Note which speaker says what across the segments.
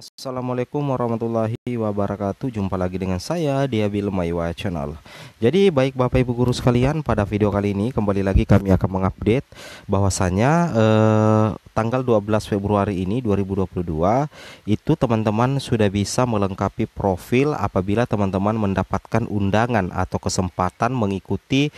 Speaker 1: Assalamualaikum warahmatullahi wabarakatuh Jumpa lagi dengan saya di Abil Maywa Channel Jadi baik Bapak Ibu Guru sekalian Pada video kali ini kembali lagi kami akan mengupdate bahwasannya eh, Tanggal 12 Februari ini 2022 Itu teman-teman sudah bisa melengkapi profil Apabila teman-teman mendapatkan undangan Atau kesempatan mengikuti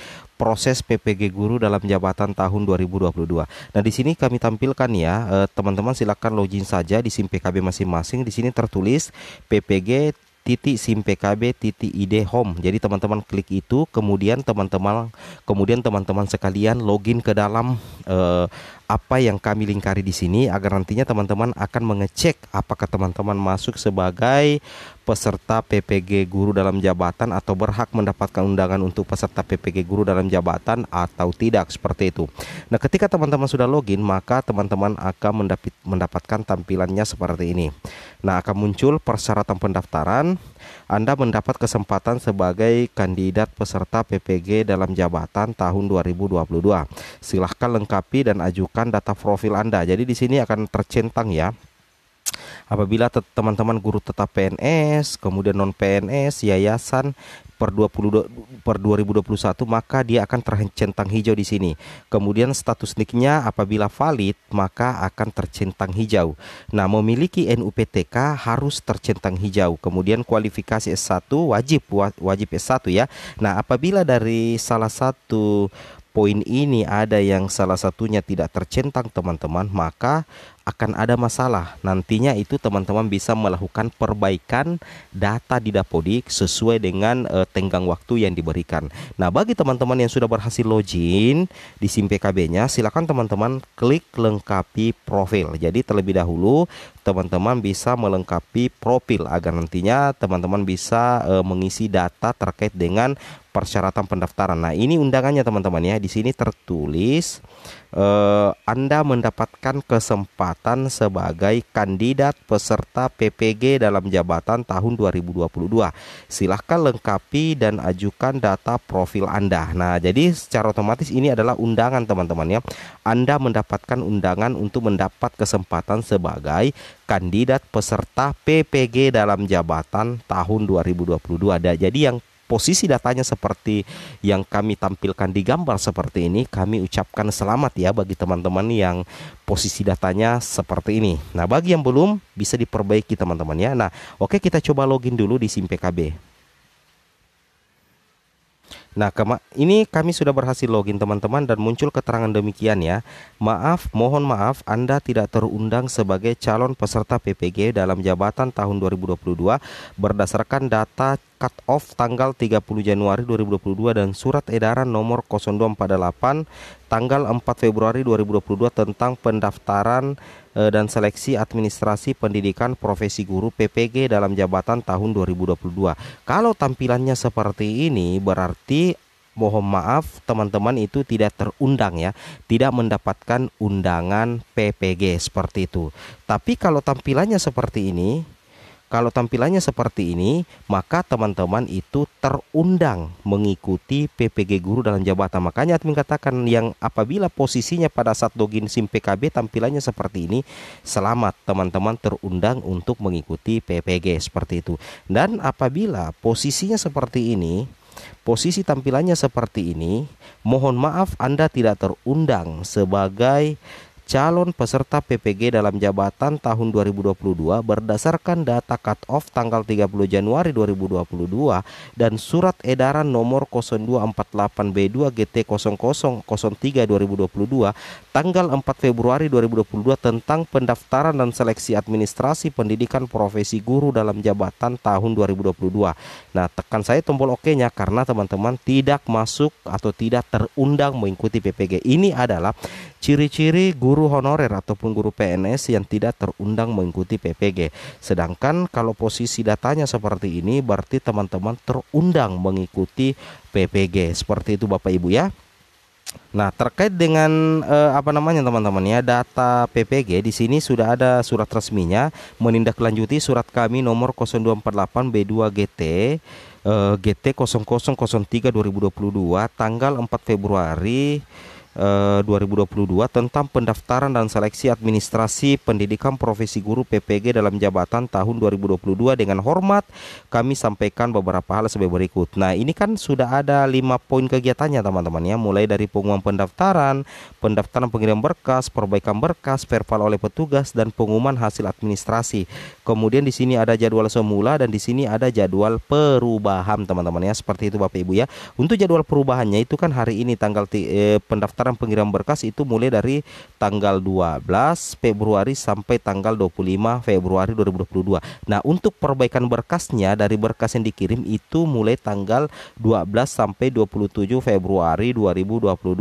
Speaker 1: proses PPG guru dalam jabatan tahun 2022. Nah, di sini kami tampilkan ya, eh, teman-teman silakan login saja di SIM PKB masing-masing. Di sini tertulis PPG titik sim PKB titik ide home. Jadi teman-teman klik itu, kemudian teman-teman kemudian teman-teman sekalian login ke dalam eh, apa yang kami lingkari di sini agar nantinya teman-teman akan mengecek apakah teman-teman masuk sebagai peserta PPG guru dalam jabatan atau berhak mendapatkan undangan untuk peserta PPG guru dalam jabatan atau tidak seperti itu. Nah, ketika teman-teman sudah login, maka teman-teman akan mendapatkan tampilannya seperti ini. Nah, akan muncul persyaratan pendaftaran. Anda mendapat kesempatan sebagai kandidat peserta PPG dalam jabatan tahun 2022. Silahkan lengkapi dan ajukan data profil Anda. Jadi di sini akan tercentang ya Apabila teman-teman guru tetap PNS, kemudian non PNS, yayasan, per 20 per 2021 maka dia akan tercentang hijau di sini. Kemudian status nicknya apabila valid maka akan tercentang hijau. Nah, memiliki NUPTK harus tercentang hijau. Kemudian kualifikasi S1 wajib wajib S1 ya. Nah, apabila dari salah satu poin ini ada yang salah satunya tidak tercentang teman-teman maka akan ada masalah, nantinya itu teman-teman bisa melakukan perbaikan data di Dapodik sesuai dengan uh, tenggang waktu yang diberikan. Nah, bagi teman-teman yang sudah berhasil login di SIM PKB-nya, silakan teman-teman klik lengkapi profil. Jadi terlebih dahulu teman-teman bisa melengkapi profil agar nantinya teman-teman bisa e, mengisi data terkait dengan persyaratan pendaftaran. Nah, ini undangannya teman-teman ya. Di sini tertulis eh, Anda mendapatkan kesempatan sebagai kandidat peserta PPG dalam jabatan tahun 2022. Silahkan lengkapi dan ajukan data profil Anda. Nah, jadi secara otomatis ini adalah undangan teman-teman ya. Anda mendapatkan undangan untuk mendapat kesempatan sebagai kandidat peserta PPG dalam jabatan tahun 2022. Jadi yang posisi datanya seperti yang kami tampilkan di gambar seperti ini, kami ucapkan selamat ya bagi teman-teman yang posisi datanya seperti ini. Nah, bagi yang belum bisa diperbaiki teman-teman ya. Nah, oke kita coba login dulu di SIM PKB. Nah, ini kami sudah berhasil login teman-teman dan muncul keterangan demikian ya. Maaf, mohon maaf Anda tidak terundang sebagai calon peserta PPG dalam jabatan tahun 2022 berdasarkan data cut off tanggal 30 Januari 2022 dan surat edaran nomor 0248 tanggal 4 Februari 2022 tentang pendaftaran eh, dan seleksi administrasi pendidikan profesi guru PPG dalam jabatan tahun 2022. Kalau tampilannya seperti ini berarti mohon maaf teman-teman itu tidak terundang ya, tidak mendapatkan undangan PPG seperti itu. Tapi kalau tampilannya seperti ini kalau tampilannya seperti ini, maka teman-teman itu terundang mengikuti PPG guru dalam jabatan. Makanya admin katakan yang apabila posisinya pada saat login SIM PKB tampilannya seperti ini, selamat teman-teman terundang untuk mengikuti PPG seperti itu. Dan apabila posisinya seperti ini, posisi tampilannya seperti ini, mohon maaf Anda tidak terundang sebagai calon peserta PPG dalam jabatan tahun 2022 berdasarkan data cut-off tanggal 30 Januari 2022 dan surat edaran nomor 0248B2 GT 0003 2022 tanggal 4 Februari 2022 tentang pendaftaran dan seleksi administrasi pendidikan profesi guru dalam jabatan tahun 2022. Nah, tekan saya tombol oke-nya karena teman-teman tidak masuk atau tidak terundang mengikuti PPG. Ini adalah Ciri-ciri guru honorer ataupun guru PNS yang tidak terundang mengikuti PPG. Sedangkan kalau posisi datanya seperti ini berarti teman-teman terundang mengikuti PPG. Seperti itu Bapak Ibu ya. Nah, terkait dengan eh, apa namanya teman-teman ya, data PPG di sini sudah ada surat resminya menindaklanjuti surat kami nomor 0248 B2GT eh, GT 0003 2022 tanggal 4 Februari 2022 eh, tentang pendaftaran dan seleksi administrasi pendidikan profesi guru PPG dalam jabatan tahun 2022 dengan hormat kami sampaikan beberapa hal sebagai berikut. Nah, ini kan sudah ada lima poin kegiatannya teman-teman ya, mulai dari pengumuman pendaftaran, pendaftaran pengiriman berkas, perbaikan berkas, verval oleh petugas dan pengumuman hasil administrasi. Kemudian di sini ada jadwal semula dan di sini ada jadwal perubahan teman-teman ya, seperti itu Bapak Ibu ya. Untuk jadwal perubahannya itu kan hari ini tanggal eh, pendaftaran pendaftaran pengiriman berkas itu mulai dari tanggal 12 Februari sampai tanggal 25 Februari 2022. Nah, untuk perbaikan berkasnya dari berkas yang dikirim itu mulai tanggal 12 sampai 27 Februari 2022.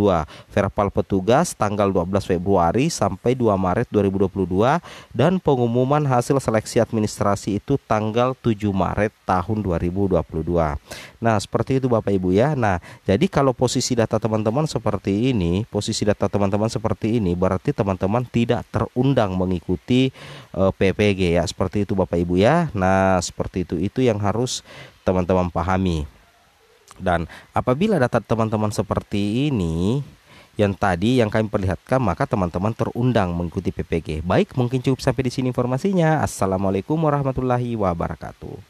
Speaker 1: Verbal petugas tanggal 12 Februari sampai 2 Maret 2022 dan pengumuman hasil seleksi administrasi itu tanggal 7 Maret tahun 2022. Nah, seperti itu Bapak Ibu ya. Nah, jadi kalau posisi data teman-teman seperti ini posisi data teman-teman seperti ini berarti teman-teman tidak terundang mengikuti uh, eh, PPG ya. Seperti itu Bapak Ibu ya. Nah, seperti itu itu yang harus teman-teman pahami. Dan apabila data teman-teman seperti ini yang tadi yang kami perlihatkan maka teman-teman terundang mengikuti PPG. Baik, mungkin cukup sampai di sini informasinya. Assalamualaikum warahmatullahi wabarakatuh.